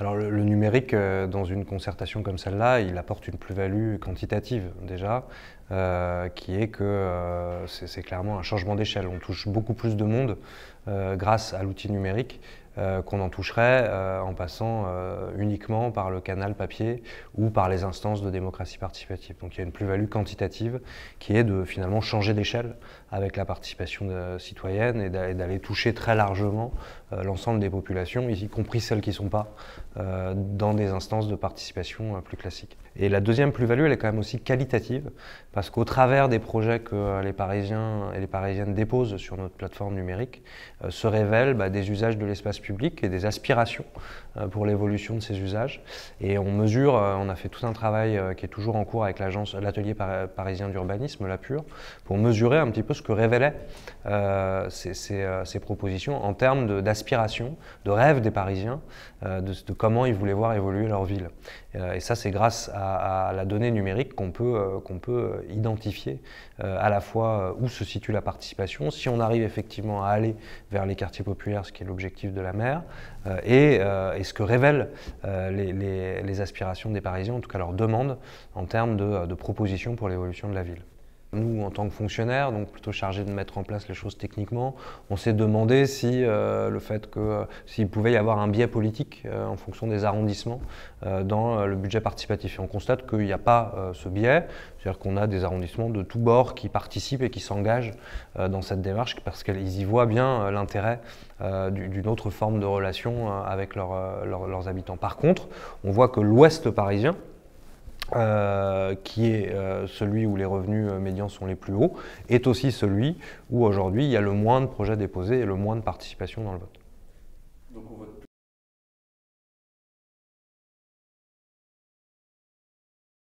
Alors le, numérique, euh, dans une concertation comme celle-là, il apporte une plus-value quantitative déjà, euh, qui est que euh, c'est clairement un changement d'échelle. On touche beaucoup plus de monde grâce à l'outil numérique euh, qu'on en toucherait euh, en passant euh, uniquement par le canal papier ou par les instances de démocratie participative. Donc il y a une plus-value quantitative qui est de finalement changer d'échelle avec la participation de, citoyenne et d'aller toucher très largement l'ensemble des populations, y compris celles qui ne sont pas dans des instances de participation plus classiques. Et la deuxième plus-value, elle est quand même aussi qualitative, parce qu'au travers des projets que les Parisiens et les Parisiennes déposent sur notre plateforme numérique, se révèlent bah, des usages de l'espace public et des aspirations euh, pour l'évolution de ces usages. Et on mesure, euh, on a fait tout un travail euh, qui est toujours en cours avec l'agence, l'atelier parisien d'urbanisme, la PURE, pour mesurer un petit peu ce que révélaient ces, ces, propositions en termes d'aspiration, de, rêve des Parisiens, de, comment ils voulaient voir évoluer leur ville. et ça, c'est grâce à, la donnée numérique qu'on peut, qu'on peut identifier à la fois où se situe la participation, si on arrive effectivement à aller vers les quartiers populaires, ce qui est l'objectif de la euh, euh, et, ce que révèlent euh, les, aspirations des Parisiens, en tout cas leurs demandes en termes de propositions pour l'évolution de la ville nous, en tant que fonctionnaires, donc plutôt chargés de mettre en place les choses techniquement, on s'est demandé si euh, le fait que euh, s'il pouvait y avoir un biais politique euh, en fonction des arrondissements dans le budget participatif. Et on constate qu'il n'y a pas ce biais, c'est-à-dire qu'on a des arrondissements de tous bords qui participent et qui s'engagent dans cette démarche parce qu'ils y voient bien l'intérêt d'une autre forme de relation avec leurs habitants. Par contre, on voit que l'Ouest parisien, euh, qui est euh, celui où les revenus euh, médians sont les plus hauts, est aussi celui où aujourd'hui il y a le moins de projets déposés et le moins de participation dans le vote